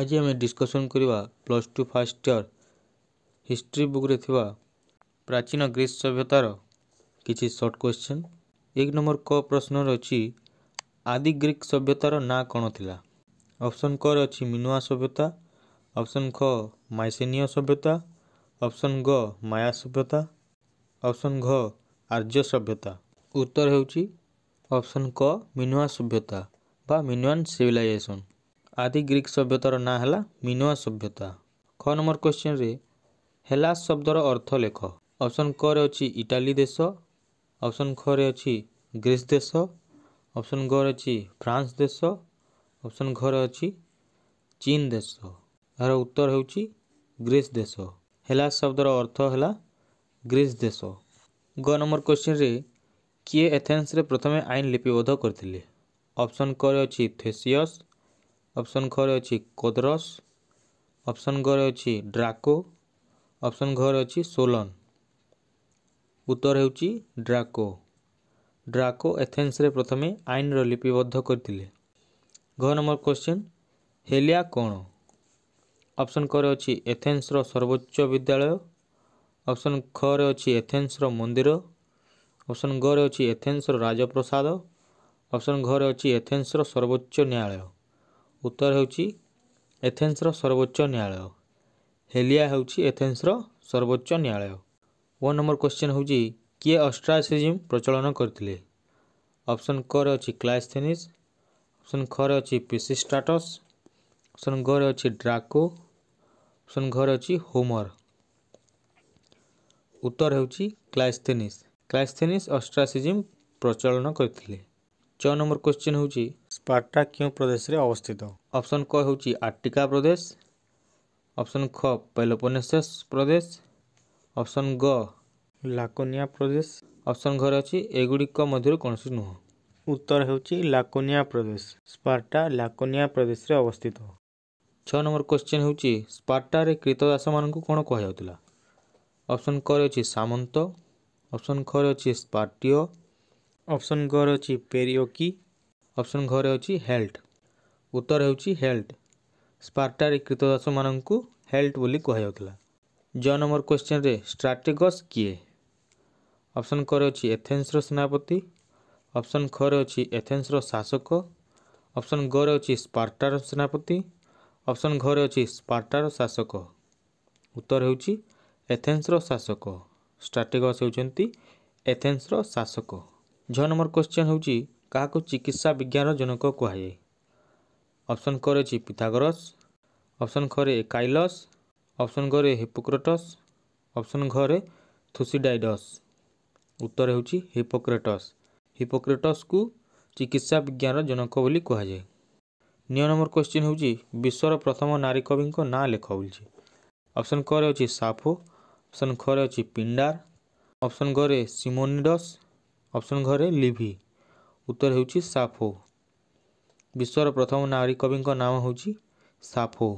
ଆଜି ଆମେ ଡିସ୍କସନ୍ କରିବା plus two first year history ବୁକ୍ରେ ଥିବା ପ୍ରାଚୀନ ଗ୍ରୀସ୍ ସଭ୍ୟତାର କିଛି ସର୍ଟ କ୍ୱେଶ୍ଚନ୍ ଏକ ନମ୍ବର କ ପ୍ରଶ୍ନରେ ଅଛି ଆଦି ଗ୍ରୀକ୍ ସଭ୍ୟତାର ନାଁ କ'ଣ ଥିଲା ଅପସନ୍ କରେ ଅଛି ମିନୁଆ ସଭ୍ୟତା ଅପସନ୍ ଖ ମାଇସେନୀୟ ସଭ୍ୟତା ଅପସନ୍ ଗ ମାୟା ସଭ୍ୟତା ଅପସନ୍ ଘ ଆର୍ଯ୍ୟ ସଭ୍ୟତା ଉତ୍ତର ହେଉଛି ଅପସନ୍ କ ମିନୁଆ ସଭ୍ୟତା ବା ମିନୁଆନ୍ ସିଭିଲାଇଜେସନ୍ ଆଦି ଗ୍ରୀକ୍ ସଭ୍ୟତାର ନାଁ ହେଲା ମିନୁଆ ସଭ୍ୟତା ଖ ନମ୍ବର କ୍ୱେଶ୍ଚିନ୍ରେ ହେଲାସ ଶବ୍ଦର ଅର୍ଥ ଲେଖ ଅପସନ୍ କରେ ଅଛି ଇଟାଲୀ ଦେଶ ଅପସନ୍ ଖରେ ଅଛି ଗ୍ରୀସ୍ ଦେଶ ଅପସନ୍ ଘରେ ଅଛି ଫ୍ରାନ୍ସ ଦେଶ ଅପସନ୍ ଘରେ ଅଛି ଚୀନ୍ ଦେଶ ଏହାର ଉତ୍ତର ହେଉଛି ଗ୍ରୀସ୍ ଦେଶ ହେଲାସ ଶବ୍ଦର ଅର୍ଥ ହେଲା ଗ୍ରୀସ୍ ଦେଶ ଗ ନମ୍ବର କ୍ୱେଶ୍ଚିନ୍ରେ କିଏ ଏଥେନ୍ସରେ ପ୍ରଥମେ ଆଇନ ଲିପିବଦ୍ଧ କରିଥିଲେ ଅପସନ୍ କରେ ଅଛି ଥେସିୟସ୍ ଅପସନ୍ ଖରେ ଅଛି କୋଦ୍ରସ ଅପସନ୍ ଘରେ ଅଛି ଡ୍ରାକୋ ଅପସନ୍ ଘରେ ଅଛି ସୋଲନ୍ ଉତ୍ତର ହେଉଛି ଡ୍ରାକୋ ଡ୍ରାକୋ ଏଥେନ୍ସରେ ପ୍ରଥମେ ଆଇନର ଲିପିବଦ୍ଧ କରିଥିଲେ ଘ ନମ୍ବର କ୍ୱେଶ୍ଚିନ୍ ହେଲିଆ କ'ଣ ଅପସନ୍ କରେ ଅଛି ଏଥେନ୍ସର ସର୍ବୋଚ୍ଚ ବିଦ୍ୟାଳୟ ଅପସନ୍ ଖରେ ଅଛି ଏଥେନ୍ସର ମନ୍ଦିର ଅପସନ୍ ଘରେ ଅଛି ଏଥେନ୍ସର ରାଜପ୍ରସାଦ ଅପସନ୍ ଘରେ ଅଛି ଏଥେନ୍ସର ସର୍ବୋଚ୍ଚ ନ୍ୟାୟାଳୟ ଉତ୍ତର ହେଉଛି ଏଥେନ୍ସର ସର୍ବୋଚ୍ଚ ନ୍ୟାୟାଳୟ ହେଲିଆ ହେଉଛି ଏଥେନ୍ସର ସର୍ବୋଚ୍ଚ ନ୍ୟାୟାଳୟ ୱାନ୍ ନମ୍ବର କ୍ୱେଶ୍ଚିନ୍ ହେଉଛି କିଏ ଅଷ୍ଟ୍ରାସିଜିମ୍ ପ୍ରଚଳନ କରିଥିଲେ ଅପ୍ସନ୍ କରେ ଅଛି କ୍ଲାସ୍ଥେନିସ୍ ଅପ୍ସନ୍ ଖରେ ଅଛି ପିସିଷ୍ଟାଟସ୍ ଅପ୍ସନ୍ ଘରେ ଅଛି ଡ୍ରାକୋ ଅପ୍ସନ୍ ଘରେ ଅଛି ହୋମର୍ ଉତ୍ତର ହେଉଛି କ୍ଲାସ୍ଥେନିସ୍ କ୍ଲାସ୍ଥେନିସ୍ ଅଷ୍ଟ୍ରାସିଜିମ୍ ପ୍ରଚଳନ କରିଥିଲେ ଛଅ ନମ୍ବର କୋଶ୍ଚିନ୍ ହେଉଛି ସ୍ପାର୍ଟା କେଉଁ ପ୍ରଦେଶରେ ଅବସ୍ଥିତ ଅପସନ୍ କ ହେଉଛି ଆର୍ଟିକା ପ୍ରଦେଶ ଅପସନ୍ ଖ ପେଲୋପୋନେସସ୍ ପ୍ରଦେଶ ଅପସନ୍ ଗ ଲାକୋନିଆ ପ୍ରଦେଶ ଅପସନ୍ ଘରେ ଅଛି ଏଗୁଡ଼ିକ ମଧ୍ୟରୁ କୌଣସି ନୁହଁ ଉତ୍ତର ହେଉଛି ଲାକୋନିଆ ପ୍ରଦେଶ ସ୍ପାର୍ଟା ଲାକୋନିଆ ପ୍ରଦେଶରେ ଅବସ୍ଥିତ ଛଅ ନମ୍ବର କୋଶ୍ଚିନ୍ ହେଉଛି ସ୍ପାର୍ଟାରେ କ୍ରୀତଦାସମାନଙ୍କୁ କ'ଣ କୁହାଯାଉଥିଲା ଅପସନ୍ କରେ ଅଛି ସାମନ୍ତ ଅପସନ୍ ଖରେ ଅଛି ସ୍ପାର୍ଟିଓ ଅପସନ୍ ଗରେ ଅଛି ପେରିଓକି ଅପସନ୍ ଘରେ ଅଛି ହେଲ୍ଟ ଉତ୍ତର ହେଉଛି ହେଲ୍ଟ ସ୍ପାର୍ଟାରେ କ୍ରୀତଦାସମାନଙ୍କୁ ହେଲ୍ଟ ବୋଲି କୁହାଯାଉଥିଲା ଜ ନମ୍ବର କ୍ୱେଶ୍ଚନରେ ଷ୍ଟ୍ରାଟେଗସ୍ କିଏ ଅପସନ୍ କରେ ଅଛି ଏଥେନ୍ସର ସେନାପତି ଅପସନ୍ ଖରେ ଅଛି ଏଥେନ୍ସର ଶାସକ ଅପସନ୍ ଗରେ ଅଛି ସ୍ପାର୍ଟାର ସେନାପତି ଅପସନ୍ ଘରେ ଅଛି ସ୍ପାର୍ଟାର ଶାସକ ଉତ୍ତର ହେଉଛି ଏଥେନ୍ସର ଶାସକ ଷ୍ଟ୍ରାଟେଗସ୍ ହେଉଛନ୍ତି ଏଥେନ୍ସର ଶାସକ ଝିଅ ନମ୍ବର କ୍ୱେଶ୍ଚିନ୍ ହେଉଛି କାହାକୁ ଚିକିତ୍ସା ବିଜ୍ଞାନର ଜନକ କୁହାଯାଏ ଅପ୍ସନ୍ କରେ ଅଛି ପିଥାଗରସ୍ ଅପ୍ସନ୍ ଖରେ କାଇଲସ୍ ଅପ୍ସନ୍ ଘରେ ହିପୋକ୍ରେଟସ୍ ଅପ୍ସନ୍ ଘରେ ଥୁସିଡାଇଡସ୍ ଉତ୍ତର ହେଉଛି ହିପୋକ୍ରେଟସ୍ ହିପୋକ୍ରେଟସ୍କୁ ଚିକିତ୍ସା ବିଜ୍ଞାନର ଜନକ ବୋଲି କୁହାଯାଏ ନିୟ ନମ୍ବର କ୍ୱେଶ୍ଚିନ୍ ହେଉଛି ବିଶ୍ୱର ପ୍ରଥମ ନାରୀ କବିଙ୍କ ନାଁ ଲେଖ ବୋଲିଛି ଅପ୍ସନ୍ କରେ ଅଛି ସାଫୋ ଅପ୍ସନ୍ ଖରେ ଅଛି ପିଣ୍ଡାର ଅପ୍ସନ୍ ଘରେ ସିମୋନିଡସ୍ ଅପସନ୍ ଘରେ ଲିଭି ଉତ୍ତର ହେଉଛି ସାଫୋ ବିଶ୍ୱର ପ୍ରଥମ ନାରୀ କବିଙ୍କ ନାମ ହେଉଛି ସାଫୋ